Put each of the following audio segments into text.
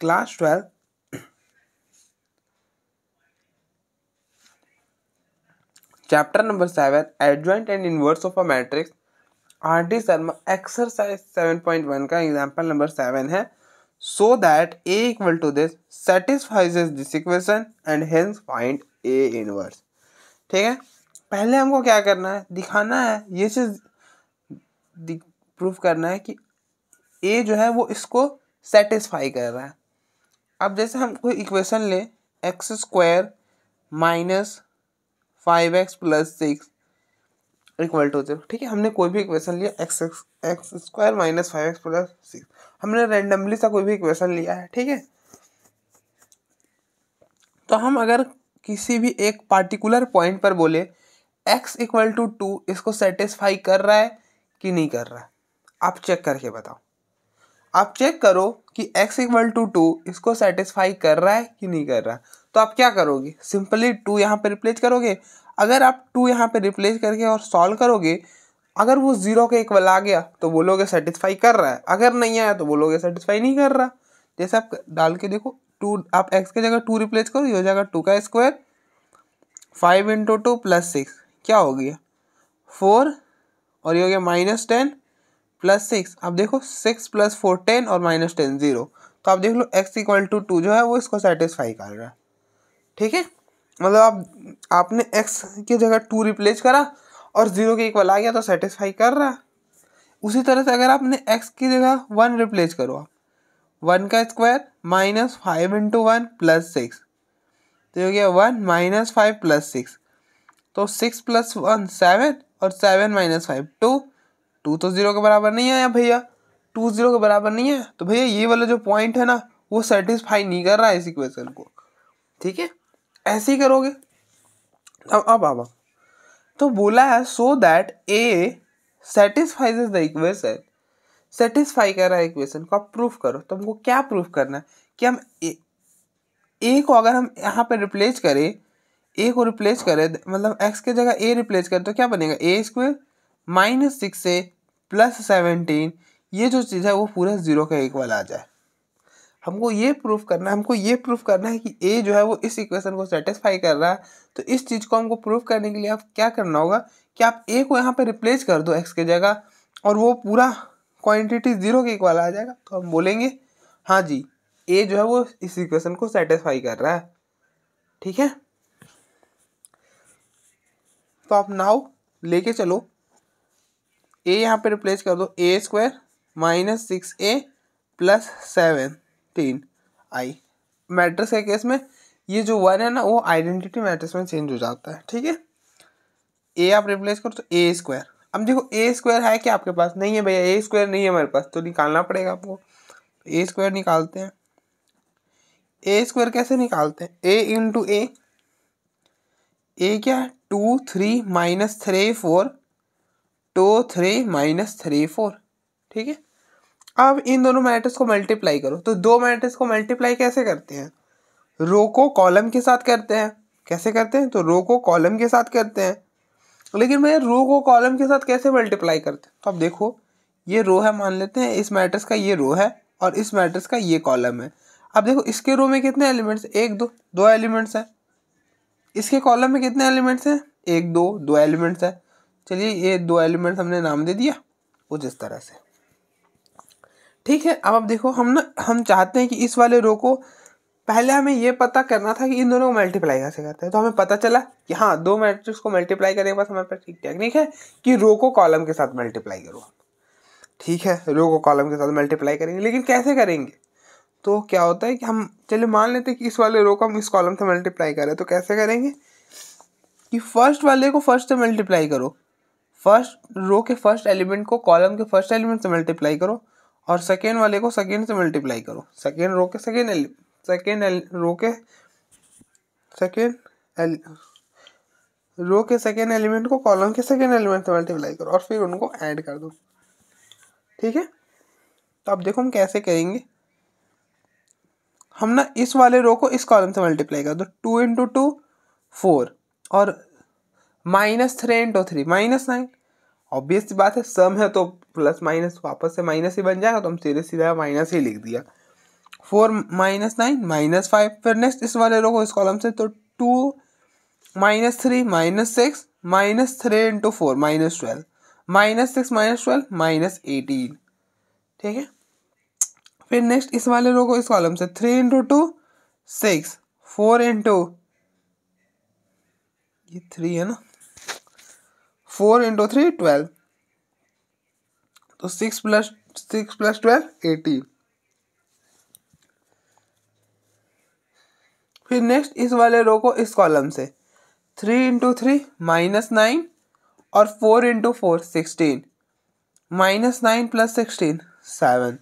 class twelve chapter number seven adjoint and inverse of a matrix R D Sharma exercise seven point one का example number seven है so that A equal to this satisfies this equation and hence find A inverse ठीक है पहले हमको क्या करना है दिखाना है ये चीज़ प्रूफ करना है कि ए जो है वो इसको सेटिस्फाई कर रहा है अब जैसे हम कोई इक्वेशन लें x square minus five x plus six equal to zero ठीक है हमने कोई भी इक्वेशन लिया x x x square minus five x plus six हमने रेंडमली सा कोई भी इक्वेशन लिया है ठीक है तो हम अगर किसी भी एक पार्टिकुलर पॉइंट पर बोले एक्स इक्वल टू टू इसको सेटिस्फाई कर रहा है कि नहीं कर रहा है आप चेक करके बताओ आप चेक करो कि x इक्वल टू टू इसको सेटिस्फाई कर रहा है कि नहीं कर रहा तो आप क्या करोगे सिंपली टू यहाँ पे रिप्लेस करोगे अगर आप टू यहाँ पे रिप्लेस करके और सॉल्व करोगे अगर वो ज़ीरो के इक्वल आ गया तो बोलोगे सेटिस्फाई कर रहा है अगर नहीं आया तो बोलोगे सेटिस्फाई नहीं कर रहा जैसे आप डाल के देखो टू आप एक्स की जगह टू रिप्लेस करो ये हो जाएगा टू का square five into two plus six क्या हो गया फोर और ये हो गया माइनस टेन प्लस सिक्स अब देखो सिक्स प्लस फोर टेन और माइनस टेन जीरो तो आप देख लो एक्स इक्वल टू टू जो है वो इसको सेटिस्फाई कर रहा है ठीक है मतलब आप आपने एक्स की जगह टू रिप्लेस करा और ज़ीरो के इक्वल आ गया तो सेटिस्फाई कर रहा है उसी तरह से अगर आपने एक्स की जगह वन रिप्लेस करो आप वन का square minus five into one plus six तो हो गया one minus five plus six तो सिक्स प्लस वन सेवन और seven minus five two two तो ज़ीरो के बराबर नहीं आया भैया टू ज़ीरो के बराबर नहीं है तो भैया ये वाला जो पॉइंट है ना वो सेटिस्फाई नहीं कर रहा है इस इक्वेशन को ठीक है ऐसे ही करोगे अब अब अब तो बोला है so that A satisfies the equation satisfy कर रहा है इक्वेशन को आप प्रूफ करो तो हमको क्या प्रूफ करना है कि हम ए, ए को अगर हम यहाँ पर रिप्लेस करें ए को रिप्लेस करें मतलब एक्स के जगह ए रिप्लेस करें तो क्या बनेगा A square minus six A plus seventeen ये जो चीज़ है वो पूरा ज़ीरो के इक्वल आ जाए हमको ये प्रूफ करना है हमको ये प्रूफ करना है कि ए जो है वो इस इक्वेशन को सेटिस्फाई कर रहा है तो इस चीज़ को हमको प्रूफ करने के लिए आप क्या करना होगा कि आप ए को यहाँ पर रिप्लेस कर दो एक्स के जगह और वो पूरा क्वान्टिटी ज़ीरो के इक्वल आ जाएगा तो हम बोलेंगे हाँ जी ए जो है वो इस इक्वेशन को सेटिस्फाई कर रहा है ठीक है तो आप नाउ लेके चलो ए यहाँ पे रिप्लेस कर दो A square minus six A plus seven तीन आई मैट्रिक्स के केस में ये जो वन है ना वो आइडेंटिटी मैट्रिक्स में चेंज हो जाता है ठीक है ए आप रिप्लेस करो तो ए स्क्वायर अब देखो ए स्क्वायर है क्या आपके पास नहीं है भैया ए स्क्वायर नहीं है हमारे पास तो निकालना पड़ेगा आपको ए स्क्वायर निकालते हैं ए स्क्वायर कैसे निकालते हैं ए इंटू ए ए क्या है two three minus three four two three minus three four ठीक है अब इन दोनों मैट्रिक्स को मल्टीप्लाई करो तो दो मैट्रिक्स को मल्टीप्लाई कैसे करते हैं रो को कॉलम के साथ करते हैं कैसे करते हैं तो रो को कॉलम के साथ करते हैं लेकिन मैं रो को कॉलम के साथ कैसे मल्टीप्लाई करते हैं तो अब देखो ये रो है मान लेते हैं इस मैट्रिक्स का ये रो है और इस मैट्रिक्स का ये कॉलम है अब देखो इसके रो में कितने एलिमेंट्स एक दो दो एलिमेंट्स हैं इसके कॉलम में कितने एलिमेंट्स हैं एक दो दो एलिमेंट्स हैं चलिए ये दो एलिमेंट्स हमने नाम दे दिया कुछ इस तरह से ठीक है अब आप देखो हम ना हम चाहते हैं कि इस वाले रो को पहले हमें ये पता करना था कि इन दोनों को मल्टीप्लाई कैसे करते हैं तो हमें पता चला कि हाँ दो मैट्रिक्स को मल्टीप्लाई करने के बाद हमारे पास एक टेक्निक है कि रो को कॉलम के साथ मल्टीप्लाई करो ठीक है रो को कॉलम के साथ मल्टीप्लाई करेंगे लेकिन कैसे करेंगे तो क्या होता है कि हम चलिए मान लेते हैं कि इस वाले रो को हम इस कॉलम से मल्टीप्लाई करें तो कैसे करेंगे कि फर्स्ट वाले को फर्स्ट से मल्टीप्लाई करो फर्स्ट रो के फर्स्ट एलिमेंट को कॉलम के फर्स्ट एलिमेंट से मल्टीप्लाई करो और सेकेंड वाले को सेकेंड से मल्टीप्लाई करो सेकेंड रो के सेकेंड एलि सेकेंड रो के सेकेंड एल रो के सेकेंड एलिमेंट को कॉलम के सेकेंड एलिमेंट से मल्टीप्लाई करो और फिर उनको ऐड कर दो ठीक है तो अब देखो हम कैसे करेंगे हम ना इस वाले रो को इस कॉलम से मल्टीप्लाई कर दो टू इंटू टू फोर और minus three into three minus nine obvious बात है सम है तो प्लस माइनस वापस से माइनस ही बन जाएगा तो हम सीधे सीधा माइनस ही लिख दिया four minus nine minus five फिर नेक्स्ट इस वाले रोको इस कॉलम से तो two minus three minus six minus three into four minus twelve minus six minus twelve minus eighteen ठीक है फिर नेक्स्ट इस वाले रोको इस कॉलम से three into two six four into ये थ्री है ना फोर इंटू थ्री ट्वेल्व तो six plus six plus twelve eighteen फिर नेक्स्ट इस वाले रो को इस कॉलम से three into three minus nine और four into four sixteen minus nine plus sixteen seven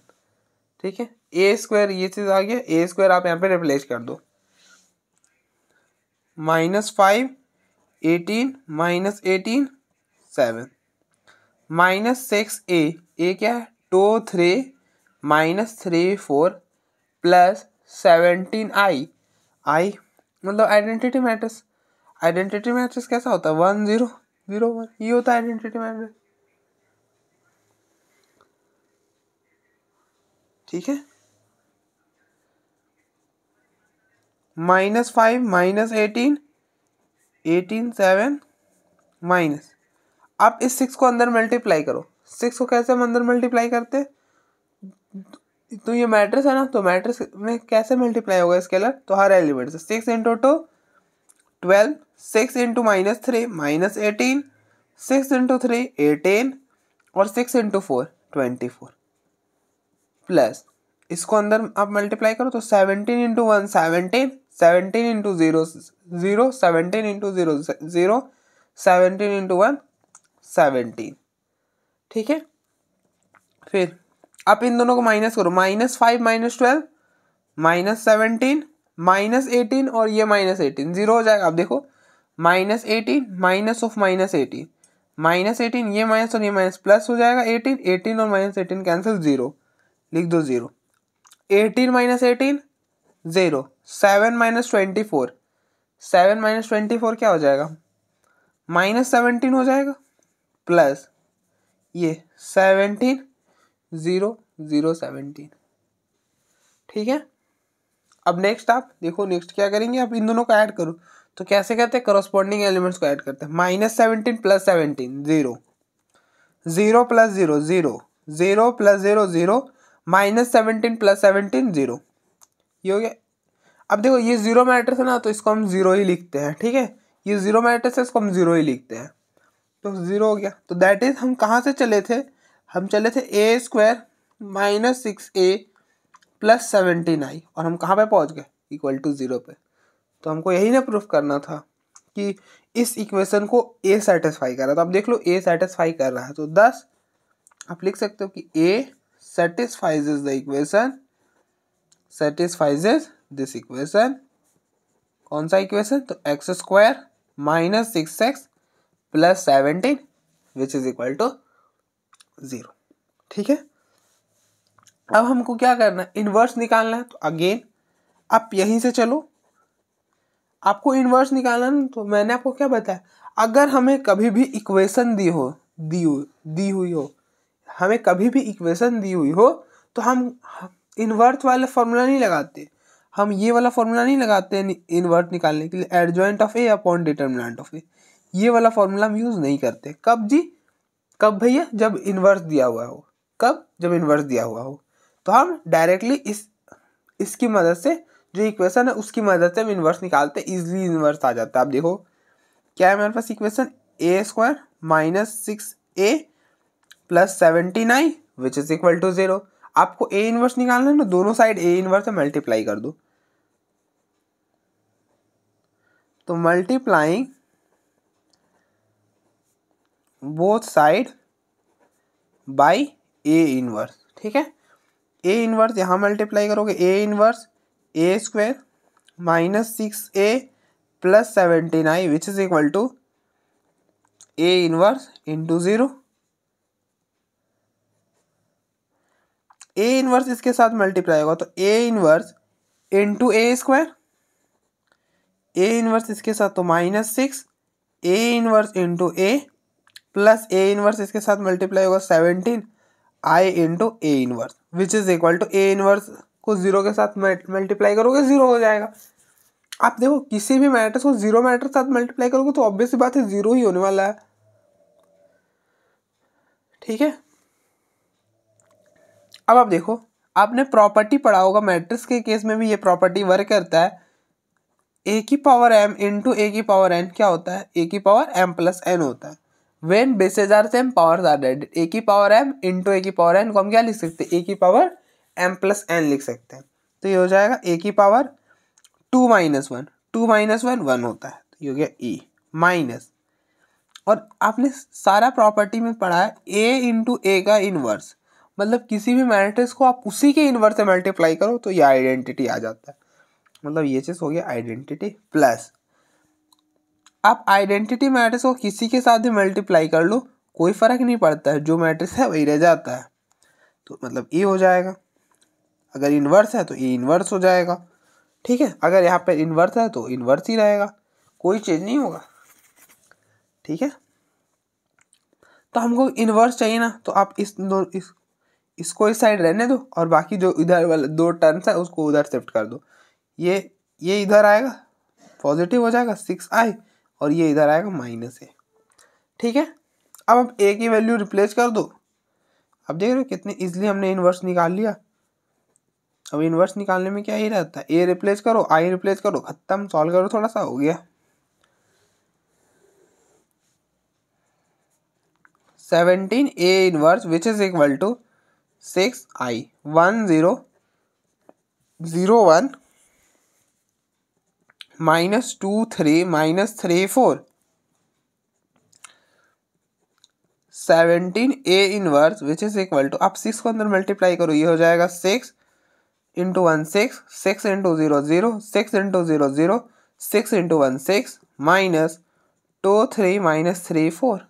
ठीक है ए स्क्वायर ये चीज़ आ गया ए स्क्वायर आप यहाँ पे रिप्लेस कर दो minus five eighteen minus eighteen seven minus six A A क्या है two three minus three four plus seventeen I I मतलब आइडेंटिटी मैट्रिक्स आइडेंटिटी मैट्रिक्स कैसा होता है वन जीरो जीरो वन ये होता है आइडेंटिटी मैट्रिक्स ठीक है minus five minus eighteen eighteen seven minus आप इस सिक्स को अंदर मल्टीप्लाई करो सिक्स को कैसे हम अंदर मल्टीप्लाई करते तो ये मैट्रिक्स है ना तो मैट्रिक्स में कैसे मल्टीप्लाई होगा इसके अलग तो हर एलिमेंट से six into two twelve six into minus three minus eighteen six into three eighteen और six into four twenty four plus इसको अंदर आप मल्टीप्लाई करो तो seventeen into one seventeen seventeen into zero zero seventeen into zero zero seventeen into one seventeen ठीक है फिर आप इन दोनों को माइनस करो minus five minus twelve minus seventeen minus eighteen और ये माइनस एटीन जीरो हो जाएगा आप देखो minus eighteen minus of minus eighteen minus eighteen ये माइनस और ये माइनस प्लस हो जाएगा एटीन एटीन और माइनस एटीन कैंसिल जीरो लिख दो zero eighteen minus eighteen zero seven minus twenty four seven minus twenty four क्या हो जाएगा माइनस सेवनटीन हो जाएगा प्लस ये सेवनटीन ज़ीरो ज़ीरो सेवनटीन ठीक है अब नेक्स्ट आप देखो नेक्स्ट क्या करेंगे आप इन दोनों को ऐड करो तो कैसे करते हैं करोस्पॉन्डिंग एलिमेंट्स को ऐड करते हैं minus seventeen plus seventeen zero zero plus zero zero zero plus zero zero minus seventeen plus seventeen zero ये हो गया अब देखो ये ज़ीरो मैट्रिक्स है ना तो इसको हम ज़ीरो ही लिखते हैं ठीक है ये ज़ीरो मैट्रिक्स है इसको हम ज़ीरो ही लिखते हैं तो ज़ीरो हो गया तो दैट इज़ हम कहाँ से चले थे हम चले थे A square minus six A plus seventeen I और हम कहाँ पे पहुँच गए इक्वल टू ज़ीरो पे तो हमको यही ना प्रूफ करना था कि इस इक्वेशन को ए सेटिस्फाई कर रहा तो आप देख लो ए सेटिस्फाई कर रहा है तो दस आप लिख सकते हो कि A satisfies the equation satisfies this equation कौन सा इक्वेशन तो x square minus six x plus seventeen which is equal to zero ठीक है अब हमको क्या करना है इन्वर्स निकालना है तो अगेन आप यहीं से चलो आपको इन्वर्स निकालना है तो मैंने आपको क्या बताया अगर हमें कभी भी इक्वेशन दी हो दी हुई दी हुई हो हमें कभी भी इक्वेशन दी हुई हो तो हम, हम वाले वाला फॉर्मूला नहीं लगाते हम ये वाला फॉर्मूला नहीं लगाते इन्वर्ट निकालने के लिए adjoint of A upon determinant of A ये वाला फॉर्मूला हम यूज़ नहीं करते कब जी कब भैया जब इन्वर्स दिया हुआ हो कब जब इन्वर्स दिया हुआ हो तो हम डायरेक्टली इस इसकी मदद से जो इक्वेशन है उसकी मदद से हम इन्वर्स निकालते इजली इन्वर्स आ जाता है आप देखो क्या है मेरे पास equation A square minus six A plus seventy nine which is equal to zero आपको ए इन्वर्स निकालना है ना दोनों साइड ए इन्वर्स से मल्टीप्लाई कर दो तो multiplying both side by A inverse ठीक है ए इनवर्स यहाँ मल्टीप्लाई करोगे A inverse A square minus six A plus seventy nine which is equal to A inverse into zero A inverse इसके साथ मल्टीप्लाई होगा तो A inverse into A square A inverse इसके साथ तो minus six A inverse into A plus A inverse इसके साथ multiply होगा seventeen I into A inverse which is equal to A inverse को जीरो के साथ मल्टीप्लाई करोगे जीरो हो जाएगा आप देखो किसी भी मैट्रिक्स को जीरो मैट्रिक्स के साथ मल्टीप्लाई करोगे तो ऑब्वियस बात है जीरो ही होने वाला है ठीक है अब आप देखो आपने प्रॉपर्टी पढ़ा होगा मैट्रिक्स के केस में भी ये प्रॉपर्टी वर्क करता है ए की पावर एम इंटू ए की पावर एन क्या होता है ए की पावर एम प्लस एन होता है when bases are same power are added A की power M into A की पावर एन को हम क्या लिख सकते हैं ए की पावर एम प्लस एन लिख सकते हैं तो ये हो जाएगा ए की power two minus one two minus one one होता है तो ये हो गया ई e, माइनस और आपने सारा प्रॉपर्टी में पढ़ा है ए इंटू ए का इनवर्स मतलब किसी भी मैट्रिक्स को आप उसी के इनवर्स से मल्टीप्लाई करो तो ये आइडेंटिटी आ जाता है मतलब ये चीज़ हो गया आइडेंटिटी प्लस आप आइडेंटिटी मैट्रिक्स को किसी के साथ भी मल्टीप्लाई कर लो कोई फ़र्क नहीं पड़ता है जो मैट्रिक्स है वही रह जाता है तो मतलब ए e हो जाएगा अगर इन्वर्स है तो ए e इन्वर्स हो जाएगा ठीक है अगर यहाँ पर इन्वर्स है तो इन्वर्स ही रहेगा कोई चेंज नहीं होगा ठीक है तो हमको इन्वर्स चाहिए ना तो आप इस दो इस इसको इस साइड रहने दो और बाकी जो इधर वाले दो टर्न्स है उसको उधर शिफ्ट कर दो ये ये इधर आएगा पॉजिटिव हो जाएगा सिक्स आई और ये इधर आएगा माइनस ए ठीक है अब आप ए की वैल्यू रिप्लेस कर दो अब देख रहे हो कितने इजली हमने इन्वर्स निकाल लिया अब इन्वर्स निकालने में क्या ही रहता है ए रिप्लेस करो आई रिप्लेस करो खत्म सॉल्व करो थोड़ा सा हो गया seventeen A inverse which is equal to six I one zero zero one minus two three minus three four seventeen A inverse which is equal to आप सिक्स को अंदर मल्टीप्लाई करो ये हो जाएगा six into one six six into zero zero six into zero zero six into one six minus two three minus three four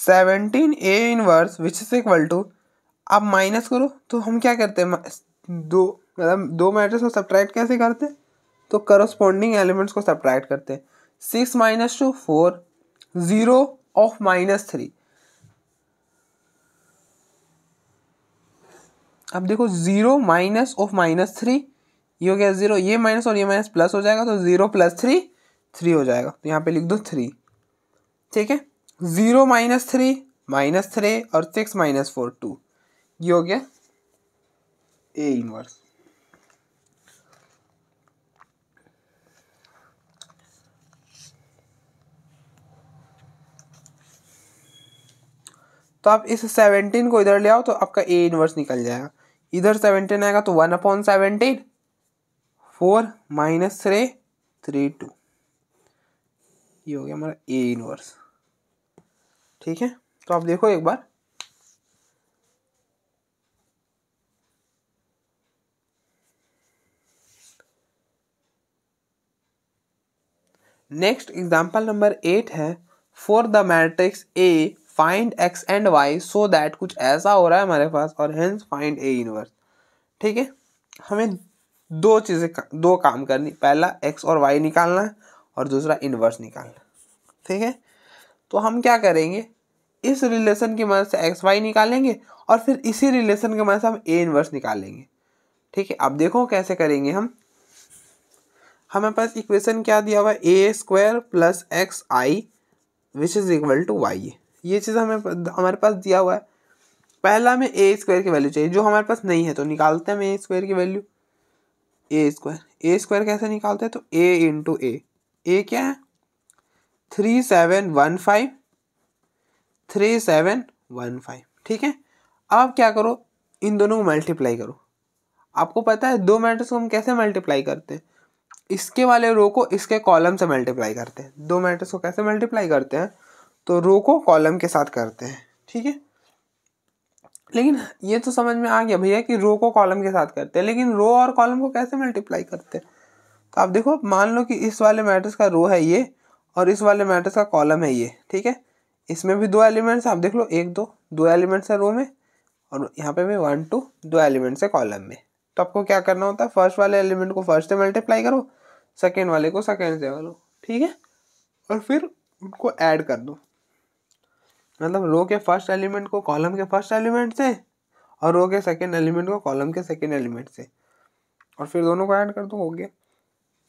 seventeen A inverse which is equal to आप minus करो तो हम क्या करते हैं दो मतलब दो मैट्रिक्स को सब्ट्रैक्ट कैसे करते तो करस्पॉन्डिंग एलिमेंट्स को सब्ट्रैक्ट करते हैं six minus two four zero of minus three अब देखो zero minus of minus three ये हो गया ज़ीरो ये माइनस और ये माइनस प्लस हो जाएगा तो ज़ीरो प्लस थ्री थ्री हो जाएगा तो यहाँ पे लिख दो थ्री ठीक है zero minus three minus three और सिक्स माइनस फोर टू ये हो गया ए इनवर्स तो आप इस सेवनटीन को इधर ले आओ तो आपका ए इनवर्स निकल जाएगा इधर सेवनटीन आएगा तो one upon seventeen four minus three three two ये हो गया हमारा ए इनवर्स ठीक है तो आप देखो एक बार नेक्स्ट एग्जाम्पल नंबर एट है for the matrix A find X and Y so that कुछ ऐसा हो रहा है हमारे पास और हेंस फाइंड ए इनवर्स ठीक है हमें दो चीज़ें दो काम करनी पहला एक्स और वाई निकालना है और दूसरा इनवर्स निकालना ठीक है तो हम क्या करेंगे इस रिलेशन की मदद से एक्स वाई निकालेंगे और फिर इसी रिलेशन की मदद से हम ए इनवर्स निकालेंगे ठीक है अब देखो कैसे करेंगे हम हमारे पास इक्वेशन क्या दिया हुआ है A square plus X I which is equal to Y ये चीज़ हमें हमारे पास दिया हुआ है पहला हमें ए स्क्वायर की वैल्यू चाहिए जो हमारे पास नहीं है तो निकालते हैं हम ए स्क्वायर की value A square A square कैसे निकालते हैं तो ए इंटू ए ए क्या है three seven one five three seven one five ठीक है अब क्या करो इन दोनों को मल्टीप्लाई करो आपको पता है दो मैट्रिक्स को हम कैसे मल्टीप्लाई करते हैं इसके वाले रो को इसके कॉलम से मल्टीप्लाई करते हैं दो मैट्रिक्स को कैसे मल्टीप्लाई करते हैं तो रो को कॉलम के साथ करते हैं ठीक है लेकिन ये तो समझ में आ गया भैया कि रो को कॉलम के साथ करते हैं लेकिन रो और कॉलम को कैसे मल्टीप्लाई करते हैं तो आप देखो मान लो कि इस वाले मैट्रिक्स का रो है ये और इस वाले मैट्रिक्स का कॉलम है ये ठीक है इसमें भी दो एलिमेंट्स आप देख लो एक दो दो एलिमेंट्स है रो में और यहाँ पे भी वन टू दो एलिमेंट्स है कॉलम में तो आपको क्या करना होता है फर्स्ट वाले एलिमेंट को फर्स्ट से मल्टीप्लाई करो सेकेंड वाले को सेकेंड से करो ठीक है और फिर उनको ऐड कर दो मतलब रो के फर्स्ट एलिमेंट को कॉलम के फर्स्ट एलिमेंट से और रो के सेकेंड एलिमेंट को कॉलम के सेकेंड एलिमेंट से और फिर दोनों को ऐड कर दो हो गया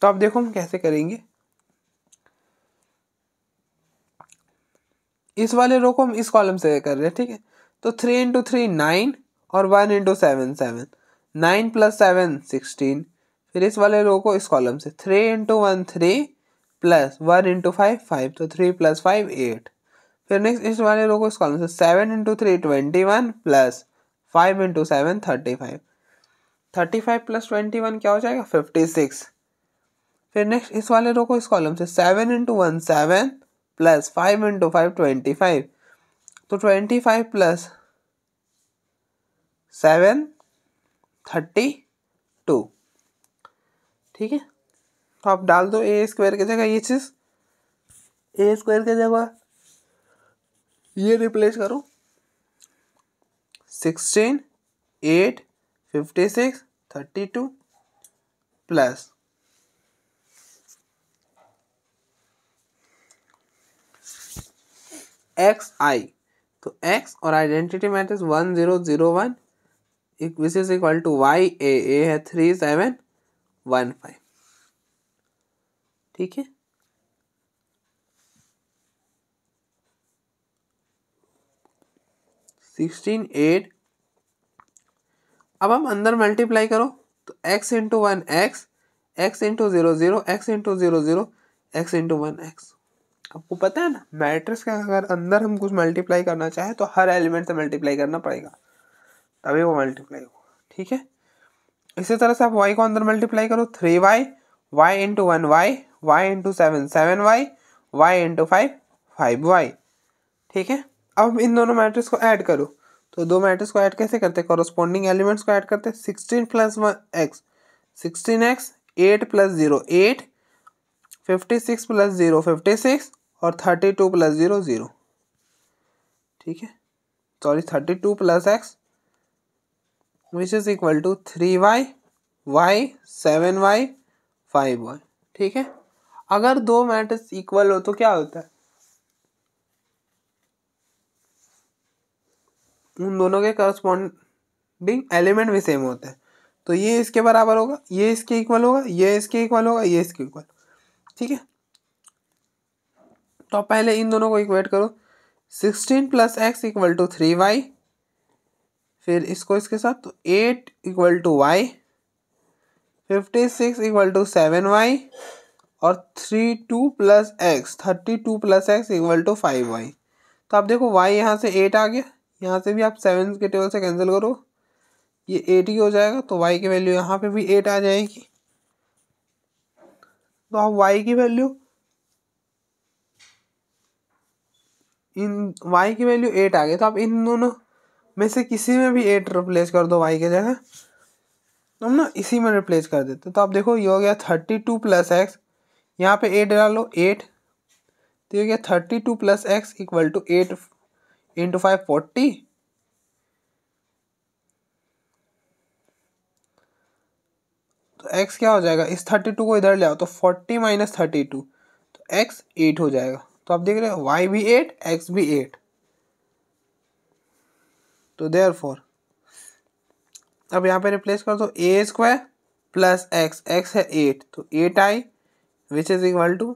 तो आप देखो हम कैसे करेंगे इस वाले रो को हम इस कॉलम से कर रहे हैं ठीक है तो थ्री इंटू थ्री नाइन और one into seven seven nine plus seven sixteen फिर इस वाले रो को इस कॉलम से three into one three plus one into five five तो थ्री प्लस फाइव एट फिर नेक्स्ट इस वाले रो को कॉलम से seven into three twenty one plus five into seven thirty five thirty five plus twenty one क्या हो जाएगा fifty six फिर नेक्स्ट इस वाले रो को इस कॉलम से seven into one seven plus five into five twenty five तो twenty five plus seven thirty two ठीक है तो आप डाल दो ए स्क्वायर की जगह ये चीज़ ए स्क्वायर की जगह ये रिप्लेस करो sixteen eight fifty six thirty two plus X I तो एक्स और identity matrix one zero zero one which is equal to Y A A है थ्री सेवन वन फाइव ठीक है सिक्सटीन एट अब हम अंदर मल्टीप्लाई करो तो X into one X X into zero zero X into zero zero X into one X आपको पता है ना मैट्रिक्स का अगर अंदर हम कुछ मल्टीप्लाई करना चाहे तो हर एलिमेंट से मल्टीप्लाई करना पड़ेगा तभी वो मल्टीप्लाई होगा ठीक है इसी तरह से आप वाई को अंदर मल्टीप्लाई करो three Y Y into one Y Y into seven seven Y Y into five five Y ठीक है अब इन दोनों मैट्रिक्स को ऐड करो तो दो मैट्रिक्स को ऐड कैसे करते हैं कॉरस्पॉन्डिंग एलिमेंट्स को ऐड करते हैं sixteen plus one X sixteen X eight plus zero eight fifty six plus zero fifty six और thirty two plus zero zero ठीक है sorry thirty two plus X which is equal to three Y Y seven Y five Y ठीक है अगर दो matrix equal हो तो क्या होता है उन दोनों के करस्पॉन्डिंग एलिमेंट भी सेम होते हैं तो ये इसके बराबर होगा ये इसके इक्वल होगा ये इसके इक्वल होगा ये इसके इक्वल ठीक है तो पहले इन दोनों को इक्वेट करो sixteen plus X equal to three Y फिर इसको इसके साथ तो eight equal to Y fifty six equal to seven Y और three two plus X thirty two plus X equal to five Y तो आप देखो वाई यहाँ से एट आ गया यहाँ से भी आप सेवन के टेबल से कैंसिल करो ये एट ही हो जाएगा तो वाई की वैल्यू यहाँ पे भी एट आ जाएगी तो आप वाई की वैल्यू इन वाई की वैल्यू एट आ गई तो आप इन दोनों में से किसी में भी एट रिप्लेस कर दो वाई की जगह तो हम ना इसी में रिप्लेस कर देते तो आप देखो ये हो गया थर्टी टू प्लस एक्स यहाँ पे एट डालो एट तो ये हो गया thirty two plus X equal to eight into five forty तो एक्स क्या हो जाएगा इस थर्टी टू को इधर ले आओ तो फोर्टी माइनस थर्टी टू तो एक्स एट हो जाएगा तो आप देख रहे हो वाई भी एट एक्स भी एट तो देयर फोर अब यहाँ पे रिप्लेस कर दो A square plus X X है एट तो eight I which is equal to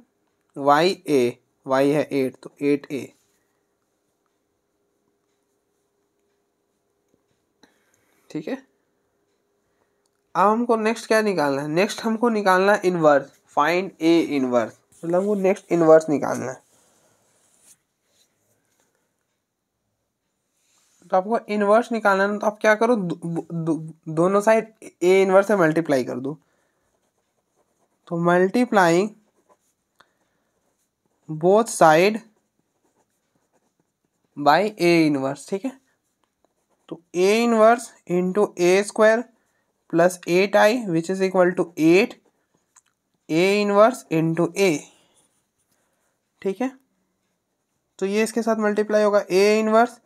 Y A Y है एट तो एट ए ठीक है अब हमको नेक्स्ट क्या निकालना है नेक्स्ट हमको निकालना है इनवर्स फाइंड ए इनवर्स मतलब हमको नेक्स्ट इनवर्स निकालना है तो आपको इनवर्स निकालना है तो आप क्या करो दो, दो, दोनों साइड ए इनवर्स से मल्टीप्लाई कर दो तो multiplying both side by A inverse ठीक है तो A inverse into A square plus eight I which is equal to eight A inverse into A ठीक है तो ये इसके साथ मल्टीप्लाई होगा A inverse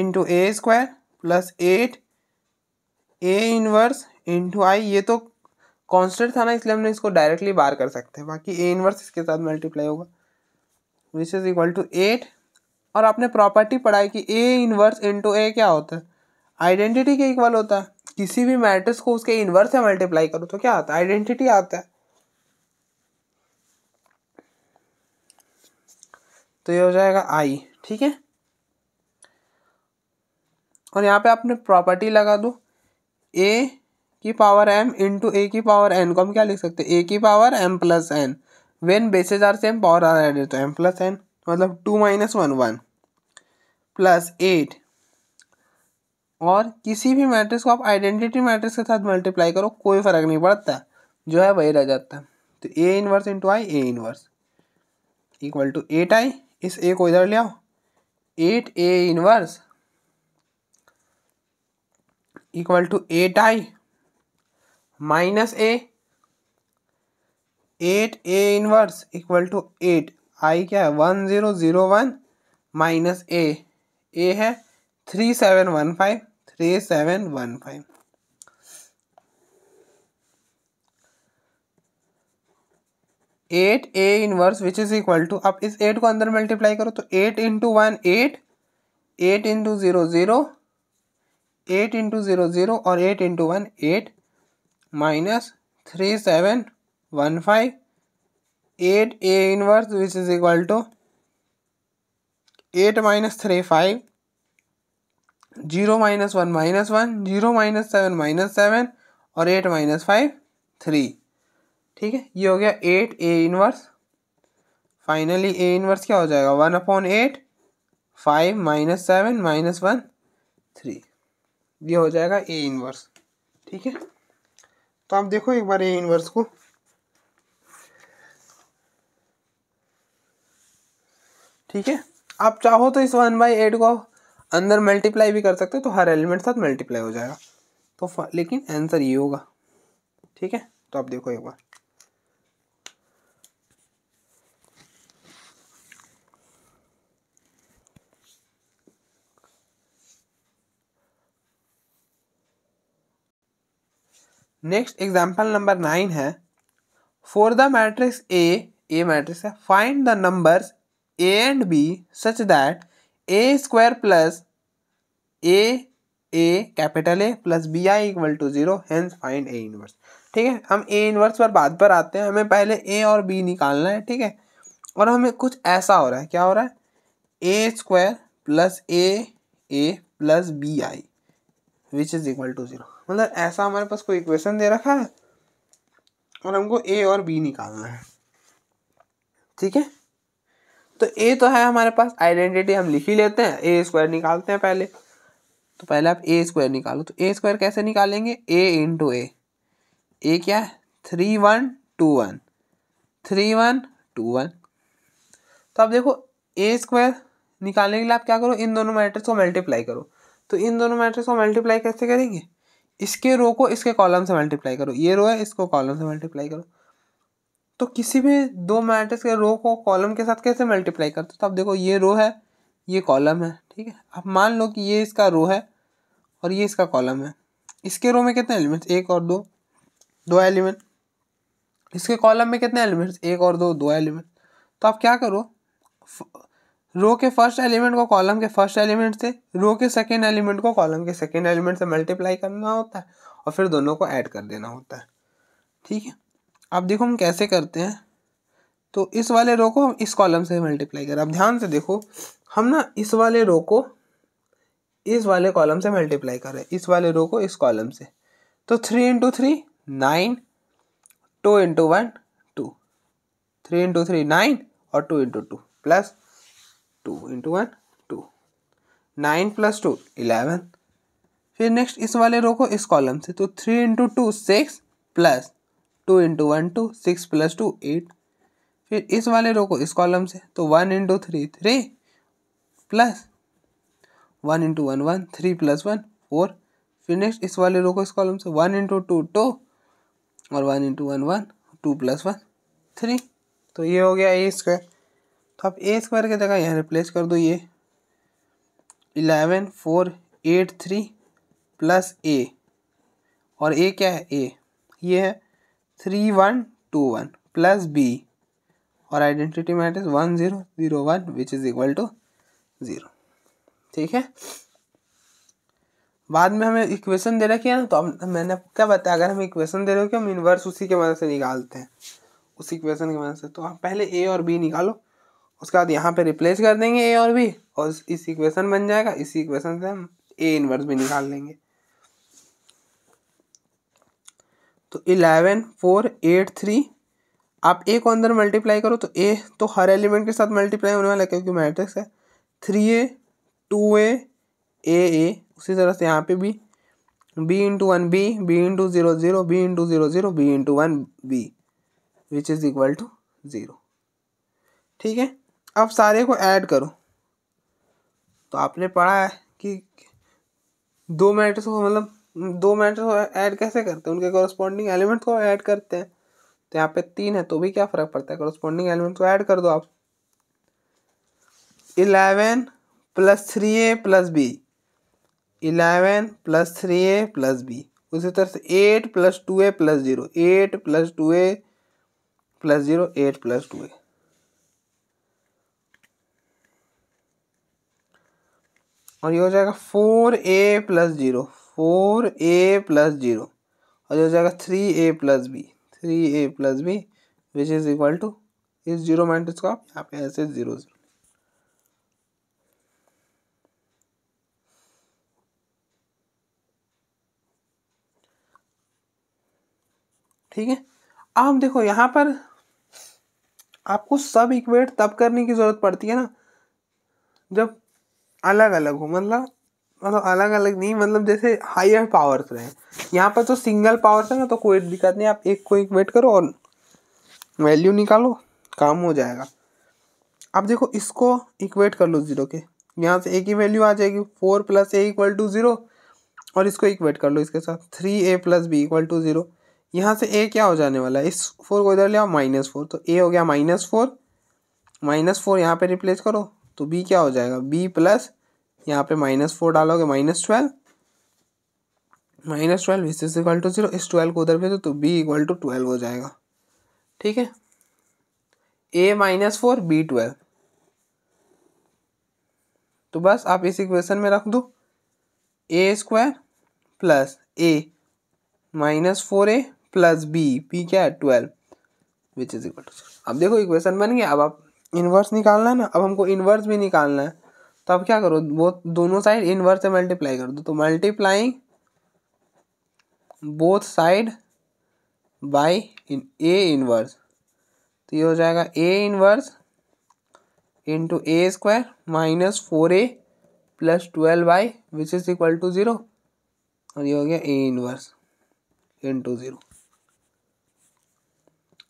into A square plus eight A inverse into I ये तो कांस्टेंट था ना इसलिए हमने इसको डायरेक्टली बार कर सकते हैं बाकी ए इनवर्स इसके साथ मल्टीप्लाई होगा which is equal to eight और आपने प्रॉपर्टी पढ़ाई कि ए इनवर्स इंटू ए क्या होता है आइडेंटिटी के इक्वल होता है किसी भी मैट्रिक्स को उसके इनवर्स से मल्टीप्लाई करो तो क्या आता है आइडेंटिटी आता है तो ये हो जाएगा आई ठीक है और यहाँ पे आपने प्रॉपर्टी लगा दो ए की पावर एम इंटू ए की पावर एन को हम क्या लिख सकते हैं ए की power M plus N when bases are same power are added तो एम प्लस एन मतलब two minus one one plus eight और किसी भी मैट्रिक्स को आप आइडेंटिटी मैट्रिक्स के साथ मल्टीप्लाई करो कोई फ़र्क नहीं पड़ता जो है वही रह जाता है तो A inverse into I A inverse equal to eight I इस ए को इधर ले आओ eight A inverse equal to eight I minus A eight A inverse equal to eight I क्या है one zero zero one minus A A है three seven one five three seven one five eight A inverse which is equal to आप इस eight को अंदर multiply करो तो eight into one eight eight into zero zero eight into zero zero और eight into one eight minus three seven one five eight A inverse which is equal to eight minus three five zero minus one minus one zero minus seven minus seven और eight minus five three ठीक है ये हो गया eight A inverse finally A inverse क्या हो जाएगा one upon eight five minus seven minus one three ये हो जाएगा ए इनवर्स ठीक है तो आप देखो एक बार ए इनवर्स को ठीक है आप चाहो तो इस वन बाई एट को अंदर मल्टीप्लाई भी कर सकते हो तो हर एलिमेंट साथ मल्टीप्लाई हो जाएगा तो लेकिन आंसर ये होगा ठीक है तो आप देखो एक बार नेक्स्ट एग्जाम्पल नंबर नाइन है for the matrix A A matrix है find the numbers a and b such that a square plus a a capital A plus B I equal to zero hence find A inverse ठीक है हम A inverse पर बात पर आते हैं हमें पहले ए और बी निकालना है ठीक है और हमें कुछ ऐसा हो रहा है क्या हो रहा है A square plus A A plus B I which is equal to zero मतलब ऐसा हमारे पास कोई इक्वेशन दे रखा है और हमको ए और बी निकालना है ठीक है तो ए तो है हमारे पास आइडेंटिटी हम लिख ही लेते हैं ए स्क्वायर निकालते हैं पहले तो पहले आप ए स्क्वायर निकालो तो ए स्क्वायर कैसे निकालेंगे ए इंटू ए ए क्या है three one two one three one two one तो आप देखो ए स्क्वायर निकालने के लिए आप क्या करो इन दोनों मैट्रिक्स को मल्टीप्लाई करो तो इन दोनों मैट्रिक्स को मल्टीप्लाई कैसे करेंगे इसके रो को इसके कॉलम से मल्टीप्लाई करो ये रो है इसको कॉलम से मल्टीप्लाई करो तो किसी भी दो मैट्रिक्स के रो को कॉलम के साथ कैसे मल्टीप्लाई करते हो तो आप देखो ये रो है ये कॉलम है ठीक है अब मान लो कि ये इसका रो है और ये इसका कॉलम है इसके रो में कितने एलिमेंट्स एक और दो दो एलिमेंट इसके कॉलम में कितने एलिमेंट्स एक और दो दो एलिमेंट तो आप क्या करो रो के फर्स्ट एलिमेंट को कॉलम के फर्स्ट एलिमेंट से रो के सेकेंड एलिमेंट को कॉलम के सेकेंड एलिमेंट से मल्टीप्लाई करना होता है और फिर दोनों को ऐड कर देना होता है ठीक है आप देखो हम कैसे करते हैं तो इस वाले रो को हम इस कॉलम से मल्टीप्लाई करें अब ध्यान से देखो हम ना इस वाले रो को इस वाले कॉलम से मल्टीप्लाई करें इस वाले रो को इस कॉलम से तो three into three nine two into one two three into three nine और two into two plus two into one two nine plus two eleven फिर नेक्स्ट इस वाले रो को इस कॉलम से तो three into two six plus two into one two six plus two eight फिर इस वाले रो को इस कॉलम से तो one into three three plus one into one one three plus one four फिर नेक्स्ट इस वाले रो को इस कॉलम से वन इंटू टू टू और one into one one two plus one three तो ये हो गया ए स्क्वायर तो आप ए स्क्वायर की जगह यहाँ रिप्लेस कर दो ये eleven four eight three plus A और ए क्या है ए ये है three one two one plus B और identity matrix one zero zero one which is equal to zero ठीक है बाद में हमें इक्वेशन दे रखी है ना तो अब मैंने आपको क्या बताया अगर हम इक्वेशन दे रहे हो कि हम इनवर्स उसी के मदद से निकालते हैं उस इक्वेशन की मदद से तो आप पहले ए और बी निकालो उसके बाद यहाँ पे रिप्लेस कर देंगे ए और बी और इस इक्वेशन बन जाएगा इसी इक्वेशन से हम ए इन्वर्स भी निकाल लेंगे तो इलेवन फोर एट थ्री आप ए को अंदर मल्टीप्लाई करो तो ए तो हर एलिमेंट के साथ मल्टीप्लाई होने वाला है क्योंकि मैट्रिक्स है थ्री ए टू ए ए ए उसी तरह से यहाँ पे भी B into one B B into zero zero B into zero zero B into one B which is equal to zero ठीक है अब सारे को ऐड करो तो आपने पढ़ा है कि दो मैट्रिक्स को मतलब दो मैटर को तो ऐड कैसे करते हैं उनके कॉरस्पॉन्डिंग एलिमेंट को ऐड करते हैं तो यहाँ पे तीन है तो भी क्या फ़र्क पड़ता है कॉरस्पॉन्डिंग एलिमेंट को ऐड कर दो आप eleven plus three A plus B eleven plus three A plus B उसी तरह से eight plus two A plus zero eight plus two A plus zero eight plus two A और ये हो जाएगा four A plus zero four A plus zero और जो हो जाएगा three A plus B three A plus B which is equal to इस zero minus को आप यहाँ पे ऐसे ज़ीरो ज़ीरो ठीक है अब देखो यहाँ पर आपको सब इक्वेट तब करने की ज़रूरत पड़ती है ना जब अलग अलग हो मतलब मतलब अलग अलग नहीं मतलब जैसे हायर पावर्स रहे यहाँ पर तो सिंगल पावर्स है ना तो कोई दिक्कत नहीं आप एक को एक वेट करो और वैल्यू निकालो काम हो जाएगा अब देखो इसको इक्वेट कर लो ज़ीरो के यहाँ से ए की वैल्यू आ जाएगी four plus A equal to zero और इसको इक्वेट कर लो इसके साथ three A plus B equal to zero यहाँ से ए क्या हो जाने वाला है इस फोर को इधर ले आओ माइनस फोर तो ए हो गया माइनस फोर माइनस फोर यहाँ पर रिप्लेस करो तो बी क्या हो जाएगा बी प्लस यहाँ पे माइनस फोर डालोगे माइनस ट्वेल्व माइनस ट्वेल्व इस इज इक्वल टू जीरो इस ट्वेल्व को उधर भेजो तो बी इक्वल टू ट्वेल्व हो जाएगा ठीक है A minus four B twelve तो बस आप इस इक्वेशन में रख दो A square plus A minus four A plus B P क्या है twelve which is equal to अब देखो इक्वेशन बन गया अब आप इन्वर्स निकालना है ना अब हमको इन्वर्स भी निकालना है तो अब क्या करो वो दोनों साइड इनवर्स से मल्टीप्लाई कर दो तो multiplying both side by in A inverse तो ये हो जाएगा A inverse into A square minus four A plus twelve by which is equal to zero और ये हो गया ए इनवर्स इंटू ज़ीरो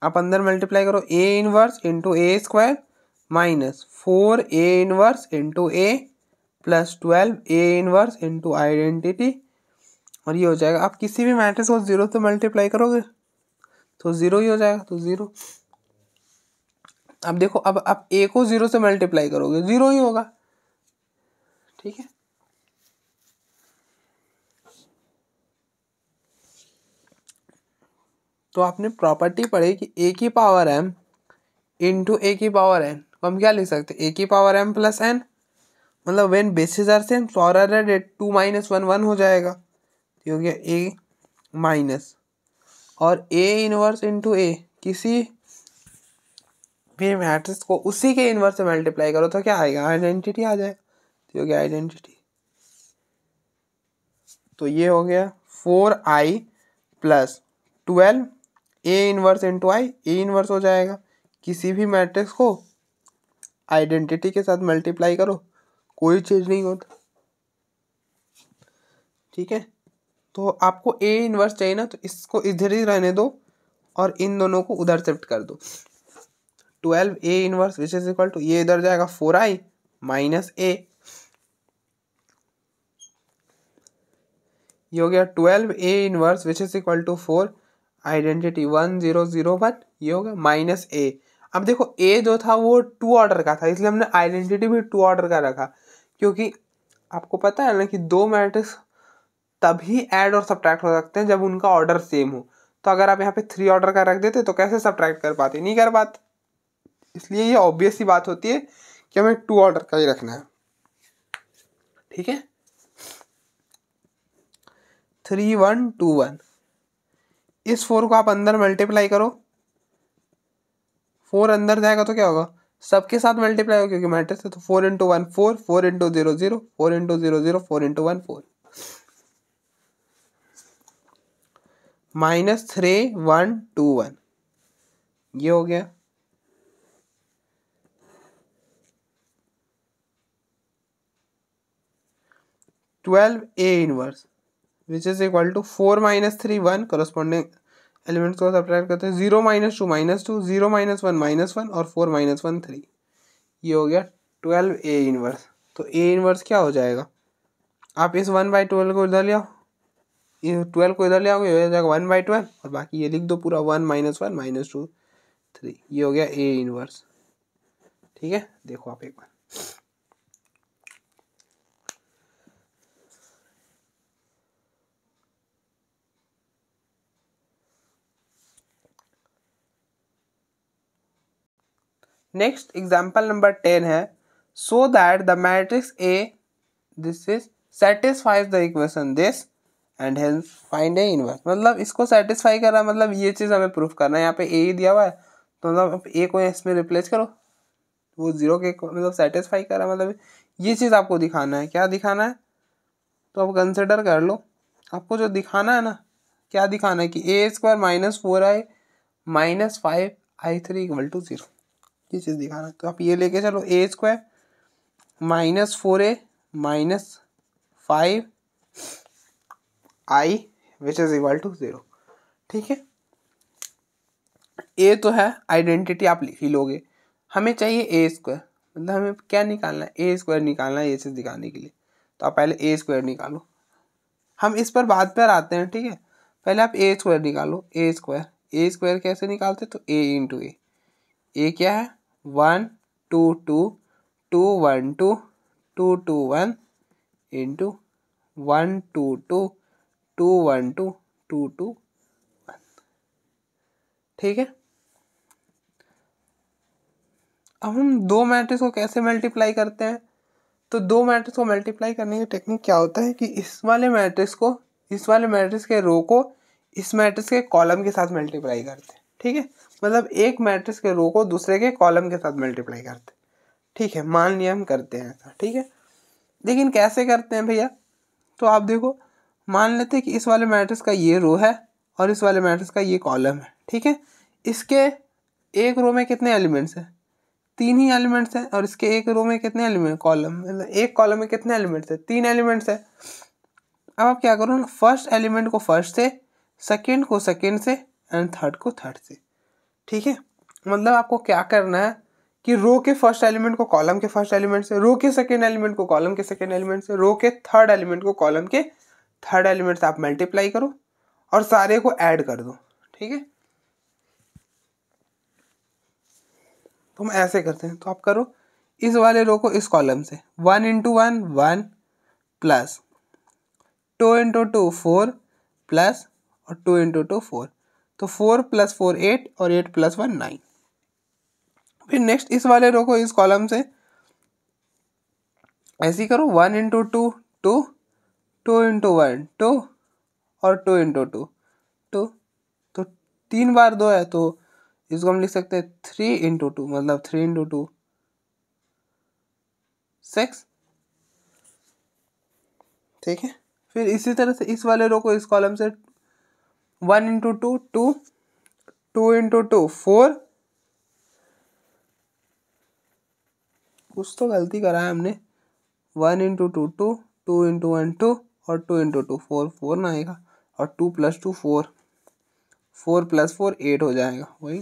आप अंदर मल्टीप्लाई करो A inverse into A square minus four A inverse into A plus twelve A inverse into identity और ये हो जाएगा आप किसी भी मैट्रिक्स को जीरो से मल्टीप्लाई करोगे तो ज़ीरो ही हो जाएगा तो ज़ीरो अब देखो अब आप ए को ज़ीरो से मल्टीप्लाई करोगे ज़ीरो ही होगा ठीक है तो आपने प्रॉपर्टी पढ़ी कि ए की पावर एम इंटू ए की पावर एन हम क्या लिख सकते हैं ए की पावर एम प्लस एन मतलब वेन बेसिस आर सेम सॉर are added two minus one one हो जाएगा तो हो गया ए माइनस और ए इनवर्स इंटू ए किसी भी मैट्रिक्स को उसी के इनवर्स से मल्टीप्लाई करो तो क्या आएगा आइडेंटिटी आ जाएगा तो हो गया आइडेंटिटी तो ये हो गया four I plus twelve A inverse into I A inverse हो जाएगा किसी भी मैट्रिक्स को आइडेंटिटी के साथ मल्टीप्लाई करो कोई चेंज नहीं होता ठीक है तो आपको ए इनवर्स चाहिए ना तो इसको इधर ही रहने दो और इन दोनों को उधर शिफ्ट कर दो twelve A inverse which is equal to ये इधर जाएगा फोर आई माइनस ए हो गया twelve A inverse which is equal to four identity one zero zero one ये हो गया माइनस ए अब देखो ए जो था वो टू ऑर्डर का था इसलिए हमने आइडेंटिटी भी टू ऑर्डर का रखा क्योंकि आपको पता है ना कि दो मैट्रिक्स तभी ऐड और सब्ट्रैक्ट हो सकते हैं जब उनका ऑर्डर सेम हो तो अगर आप यहाँ पे थ्री ऑर्डर का रख देते तो कैसे सब्ट्रैक्ट कर पाते नहीं कर पाते इसलिए ये ऑब्वियस ही बात होती है कि हमें टू ऑर्डर का ही रखना है ठीक है थ्री वन टू वन इस फोर को आप अंदर मल्टीप्लाई करो फोर अंदर जाएगा तो क्या होगा सबके साथ मल्टीप्लाई होगा क्योंकि मैट्रिक्स है तो four into one four four into zero zero four into zero zero four into one four minus three one two one ये हो गया twelve A inverse which is equal to four minus three one corresponding elements को subtract करते हैं zero minus two minus two zero minus one minus one और four minus one three ये हो गया ट्वेल्व ए इनवर्स तो A inverse क्या हो जाएगा आप इस वन बाई ट्वेल्व को इधर ले आओ ट्वेल्व को इधर ले हो जाएगा वन बाई ट्वेल्व और बाकी ये लिख दो पूरा one minus one minus two three ये हो गया ए इनवर्स ठीक है देखो आप एक बार नेक्स्ट एग्जाम्पल नंबर टेन है so that the matrix A this is satisfies the equation this and hence find A inverse मतलब इसको सेटिस्फाई करना मतलब ये चीज़ हमें प्रूफ करना है यहाँ पे ए ही दिया हुआ है तो मतलब ए को इसमें रिप्लेस करो वो जीरो के मतलब सेटिस्फाई करा मतलब ये चीज़ आपको दिखाना है क्या दिखाना है तो आप कंसिडर कर लो आपको जो दिखाना है ना क्या दिखाना है कि A square minus four I minus five I three equal to zero ये चीज़ दिखाना तो आप ये लेके चलो A square minus four A minus five I which is equal to zero ठीक है ए तो है आइडेंटिटी आप लिख ही लोगे हमें चाहिए ए स्क्वायर मतलब हमें क्या निकालना है ए स्क्वायर निकालना है ये चीज़ दिखाने के लिए तो आप पहले ए स्क्वायर निकालो हम इस पर बाद पर आते हैं ठीक है पहले आप ए स्क्वायर निकालो ए स्क्वायर ए स्क्वायर कैसे निकालते तो ए इंटू ए क्या है one two two two one two two two one into one two two two one two two two one ठीक है अब हम दो मैट्रिक्स को कैसे मल्टीप्लाई करते हैं तो दो मैट्रिक्स को मल्टीप्लाई करने की टेक्निक क्या होता है कि इस वाले मैट्रिक्स को इस वाले मैट्रिक्स के रो को इस मैट्रिक्स के कॉलम के साथ मल्टीप्लाई करते हैं ठीक है मतलब एक मैट्रिक्स के रो को दूसरे के कॉलम के साथ मल्टीप्लाई करते ठीक है मान लिया हम करते हैं ऐसा ठीक है लेकिन कैसे करते हैं भैया तो आप देखो मान लेते हैं कि इस वाले मैट्रिक्स का ये रो है और इस वाले मैट्रिक्स का ये कॉलम है ठीक है इसके एक रो में कितने एलिमेंट्स हैं तीन ही एलिमेंट्स हैं और इसके एक रो में कितने एलिमेंट कॉलम मतलब एक कॉलम में कितने एलिमेंट्स हैं तीन एलिमेंट्स हैं अब आप क्या करो ना फर्स्ट एलिमेंट को फर्स्ट से सेकेंड को सेकेंड से एंड थर्ड को थर्ड से ठीक है मतलब आपको क्या करना है कि रो के फर्स्ट एलिमेंट को कॉलम के फर्स्ट एलिमेंट से रो के सेकेंड एलिमेंट को कॉलम के सेकेंड एलिमेंट से रो के थर्ड एलिमेंट को कॉलम के थर्ड एलिमेंट से आप मल्टीप्लाई करो और सारे को ऐड कर दो ठीक है तो हम ऐसे करते हैं तो आप करो इस वाले रो को इस कॉलम से one into one one plus two into two four plus और टू इंटू टू फोर तो फोर प्लस फोर एट और एट प्लस वन नाइन फिर नेक्स्ट इस वाले रो को इस कॉलम से ऐसे करो one into two two two into one two और टू इंटू टू टू तो तीन बार दो है तो इसको हम लिख सकते हैं थ्री इंटू टू मतलब थ्री इंटू टू सिक्स ठीक है फिर इसी तरह से इस वाले रो को इस कॉलम से one into two two two into two four कुछ तो गलती करा है हमने one into two two two into one two और two into two four four ना आएगा और two plus two four four plus four eight हो जाएगा वही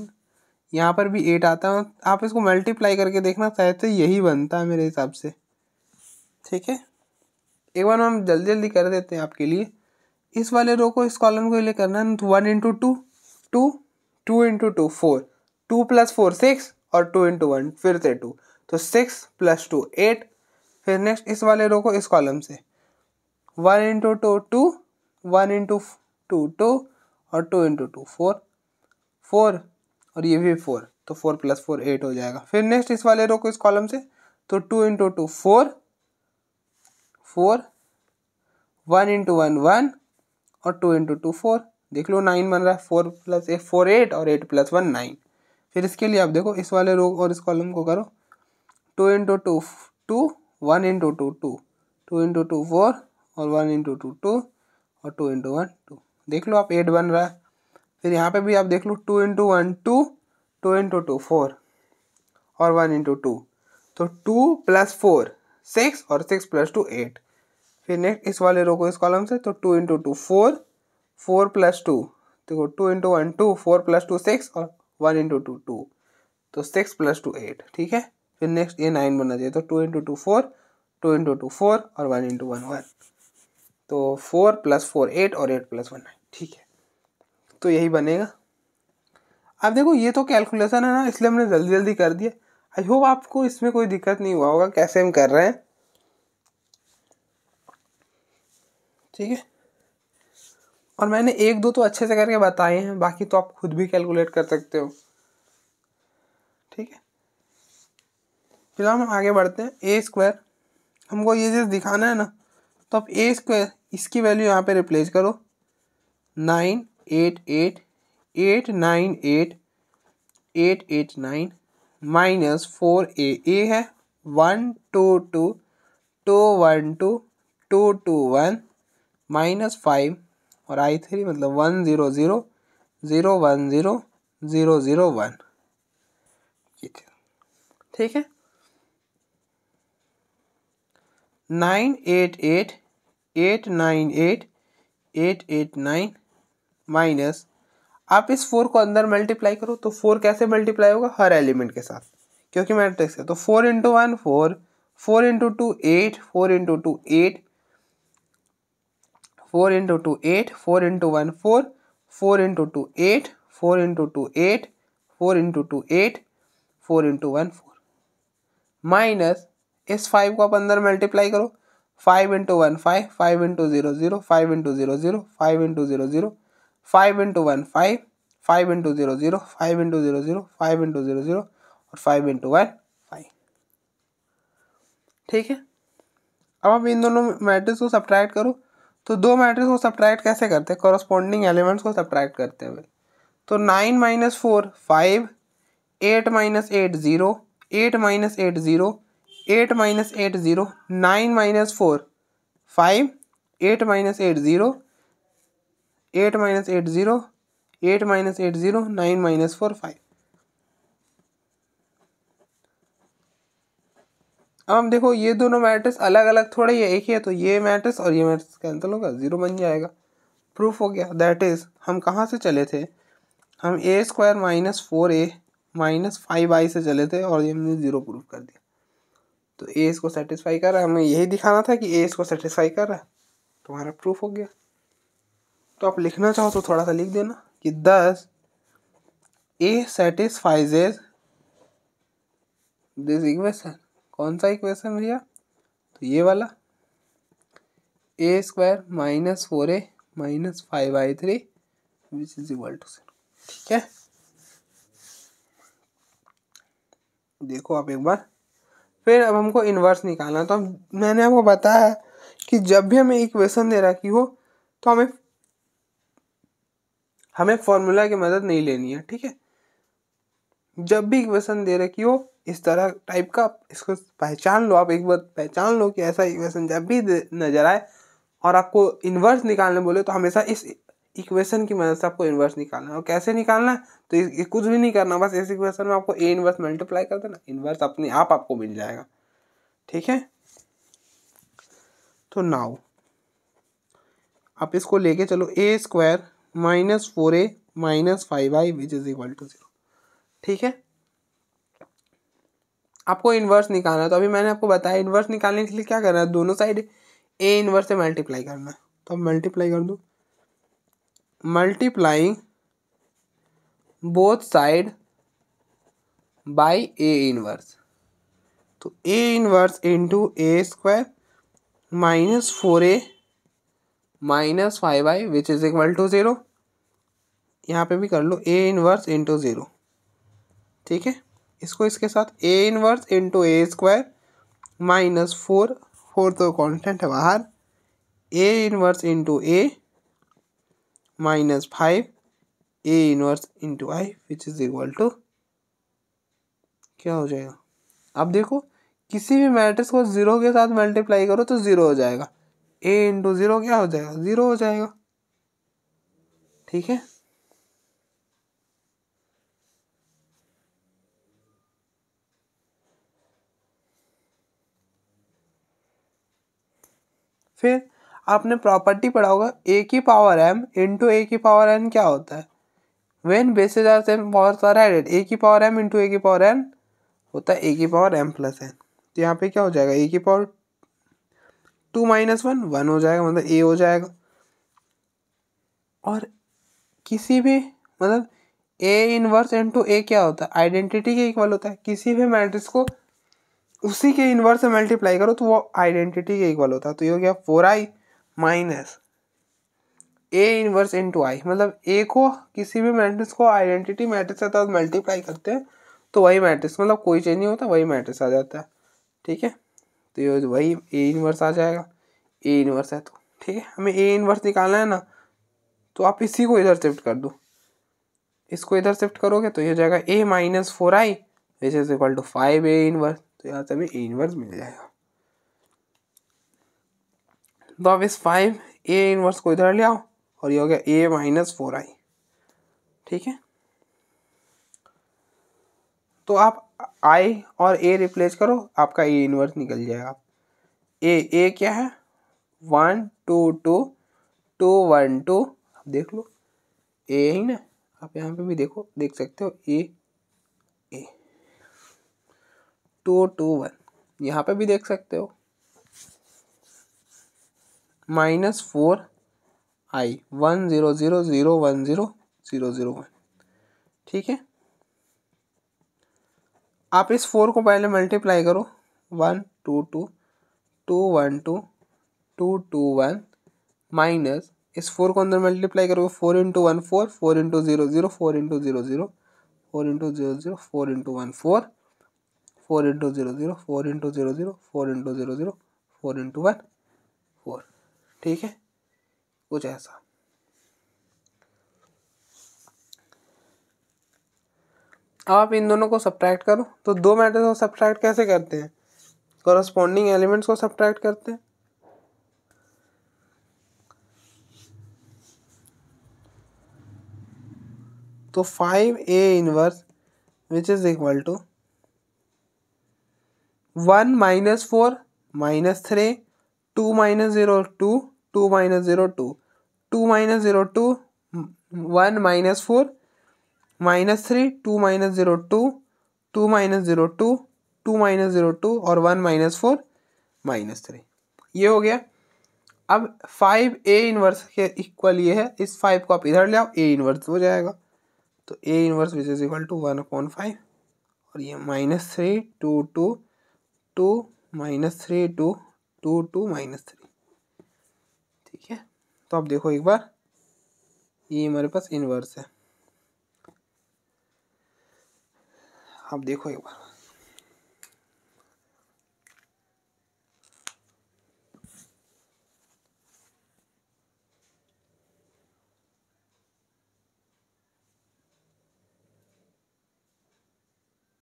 यहाँ पर भी एट आता है आप इसको मल्टीप्लाई करके देखना शायद से यही बनता है मेरे हिसाब से ठीक है एक बार हम जल्दी जल्दी कर देते हैं आपके लिए इस वाले रो को इस कॉलम को लिए करना है one into two two two into two four two plus four six और टू इंटू वन फिर से टू तो सिक्स प्लस टू एट फिर नेक्स्ट इस वाले रो को इस कॉलम से one into two two one into two two और two into two four four और ये भी फोर तो फोर प्लस फोर एट हो जाएगा फिर नेक्स्ट इस वाले रो को इस कॉलम से तो two into two four four one into one one और टू इंटू टू फोर देख लो नाइन बन रहा है four plus eight four eight और एट प्लस वन नाइन फिर इसके लिए आप देखो इस वाले रो और इस कॉलम को करो two into two two one into two two two into two four और वन इंटू टू टू और टू इंटू वन टू देख लो आप एट बन रहा है फिर यहाँ पे भी आप देख लो two into one two two into two four और वन इंटू टू तो टू प्लस फोर सिक्स और सिक्स प्लस टू एट फिर नेक्स्ट इस वाले रो को इस कॉलम से तो two into two four four plus two देखो two into one two four plus two six और वन इंटू टू टू तो सिक्स प्लस टू एट ठीक है फिर नेक्स्ट ये नाइन बनना चाहिए तो two into two four two into two four और वन इंटू वन वन तो फोर प्लस फोर एट और एट प्लस वन नाइन ठीक है तो यही बनेगा अब देखो ये तो कैलकुलेशन है ना इसलिए हमने जल्दी जल्दी कर दिया आई होप आपको इसमें कोई दिक्कत नहीं हुआ होगा कैसे हम कर रहे हैं ठीक है और मैंने एक दो तो अच्छे से करके बताए हैं बाकी तो आप खुद भी कैलकुलेट कर सकते हो ठीक है फिलहाल हम आगे बढ़ते हैं ए स्क्वायर हमको ये चीज़ दिखाना है ना तो आप ए स्क्वायर इसकी वैल्यू यहाँ पे रिप्लेस करो nine eight eight eight nine eight eight eight nine minus four A A है one two two two one two two two one minus five और आई थ्री मतलब one zero zero zero one zero zero zero one ठीक है ठीक है nine eight eight eight nine eight eight eight nine minus आप इस four को अंदर मल्टीप्लाई करो तो फोर कैसे मल्टीप्लाई होगा हर एलिमेंट के साथ क्योंकि मैट्रिक्स है तो four into one four four into two eight four into two eight four into two eight four into one four four into two eight four into two eight four into two eight four into one four minus इस five को आप अंदर multiply करो five into one five five into zero zero five into zero zero five into zero zero five into one five five into zero zero five into zero zero five into zero zero और five into one five ठीक है अब आप इन दोनों matrix को subtract करो तो दो मैट्रिक्स को सब्ट्रैक्ट कैसे करते हैं कॉरस्पॉन्डिंग एलिमेंट्स को सब्ट्रैक्ट करते हुए तो nine minus four five eight minus eight zero eight minus eight zero eight minus eight zero nine minus four five eight minus eight zero eight minus eight zero eight minus eight zero nine minus four five अब हम देखो ये दोनों matrix अलग अलग थोड़े ही एक ही है तो ये मैट्रिक्स और ये मैट्रिक्स कैंसिल होगा ज़ीरो बन जाएगा प्रूफ हो गया दैट इज़ हम कहाँ से चले थे हम A square minus four A minus five I से चले थे और ये हमने ज़ीरो प्रूफ कर दिया तो ए इसको सेटिस्फाई कर रहा है हमें यही दिखाना था कि ए इसको सेटिस्फाई कर रहा है तुम्हारा प्रूफ हो गया तो आप लिखना चाहो तो थोड़ा सा लिख देना कि दस ए सेटिस्फाइजेज दिस इक्वेशन कौन सा इक्वेशन भैया तो ये वाला A square minus four A minus five I three which is equal to zero ठीक है देखो आप एक बार फिर अब हमको इन्वर्स निकालना तो मैंने आपको बताया कि जब भी हमें इक्वेशन दे रखी हो तो हमें हमें फॉर्मूला की मदद नहीं लेनी है ठीक है जब भी इक्वेशन दे रखी हो इस तरह टाइप का इसको पहचान लो आप एक बार पहचान लो कि ऐसा इक्वेशन जब भी नज़र आए और आपको इन्वर्स निकालने बोले तो हमेशा इस इक्वेशन की मदद से आपको इन्वर्स निकालना है और कैसे निकालना है तो इस, इस कुछ भी नहीं करना बस इस इक्वेशन में आपको ए इन्वर्स मल्टीप्लाई कर देना इन्वर्स अपने आप आपको मिल जाएगा ठीक है तो नाउ आप इसको लेके चलो A square minus four A minus five I which is equal to zero ठीक है आपको इन्वर्स निकालना है तो अभी मैंने आपको बताया इन्वर्स निकालने के लिए क्या करना है दोनों साइड ए इन्वर्स से मल्टीप्लाई करना है तो अब मल्टीप्लाई कर दो multiplying both side by A inverse तो A inverse into A square minus four A minus five I which is equal to zero यहाँ पे भी कर लो ए इन्वर्स इंटू ज़ीरो ठीक है इसको इसके साथ A inverse into A square minus four four तो कॉन्स्टेंट है बाहर A inverse into A minus five A inverse into I which is equal to क्या हो जाएगा अब देखो किसी भी मैट्रिक्स को ज़ीरो के साथ मल्टीप्लाई करो तो ज़ीरो हो जाएगा ए इंटू ज़ीरो क्या हो जाएगा ज़ीरो हो जाएगा ठीक है फिर आपने प्रॉपर्टी पढ़ा होगा ए की पावर एम इंटू ए की पावर एन क्या होता है when bases are same power are added A की पावर एम इंटू ए की पावर एन होता है ए की पावर एम प्लस एन तो यहाँ पे क्या हो जाएगा ए की power two minus one one हो जाएगा मतलब ए हो जाएगा और किसी भी मतलब ए इनवर्स इंटू ए क्या होता है आइडेंटिटी के इक्वल होता है किसी भी मैट्रिक्स को उसी के इनवर्स से मल्टीप्लाई करो तो वो आइडेंटिटी के इक्वल होता है तो ये हो गया four I minus A inverse into I मतलब ए को किसी भी मैट्रिक्स को आइडेंटिटी मैट्रिक्स के साथ मल्टीप्लाई करते हैं तो वही मैट्रिक्स मतलब कोई चेंज नहीं होता वही मैट्रिक्स आ जाता है ठीक है तो ये वही ए इनवर्स आ जाएगा ए इनवर्स है तो ठीक है हमें ए इनवर्स निकालना है ना तो आप इसी को इधर शिफ्ट कर दो इसको इधर शिफ्ट करोगे तो ये हो जाएगा A minus four I which is equal to five A inverse तो यहाँ से हमें ए इनवर्स मिल जाएगा तो अब इस फाइव ए इनवर्स को इधर ले आओ और ये हो गया ए माइनस फोर आई ठीक है तो आप आई और ए रिप्लेस करो आपका ए इनवर्स निकल जाएगा ए ए क्या है one two two two one two आप देख लो ए ही ना आप यहाँ पे भी देखो देख सकते हो ए टू टू वन यहाँ पे भी देख सकते हो minus four I one zero zero zero one zero zero zero one ठीक है आप इस फोर को पहले मल्टीप्लाई करो one two two two one two two two one minus इस फोर को अंदर मल्टीप्लाई करोगे four into one four four into zero zero four into zero zero four into zero zero four into one four four into zero zero four into zero zero four into zero zero four into one four ठीक है कुछ ऐसा अब आप इन दोनों को subtract करो तो दो मैट्रिक्स को सब्ट्रैक्ट कैसे करते हैं कॉरस्पॉन्डिंग एलिमेंट्स को सब्ट्रैक्ट करते हैं तो five A inverse which is equal to one minus four minus three two minus zero two two minus zero two two minus zero two one minus four minus three two minus zero two two minus zero two two minus zero two और one minus four minus three ये हो गया अब five A inverse के equal ये है इस five को आप इधर ले आओ ए इनवर्स हो जाएगा तो A inverse which is equal to one upon five और ये minus three two two two minus three two two two minus three ठीक है तो आप देखो एक बार ये हमारे पास इन्वर्स है आप देखो एक बार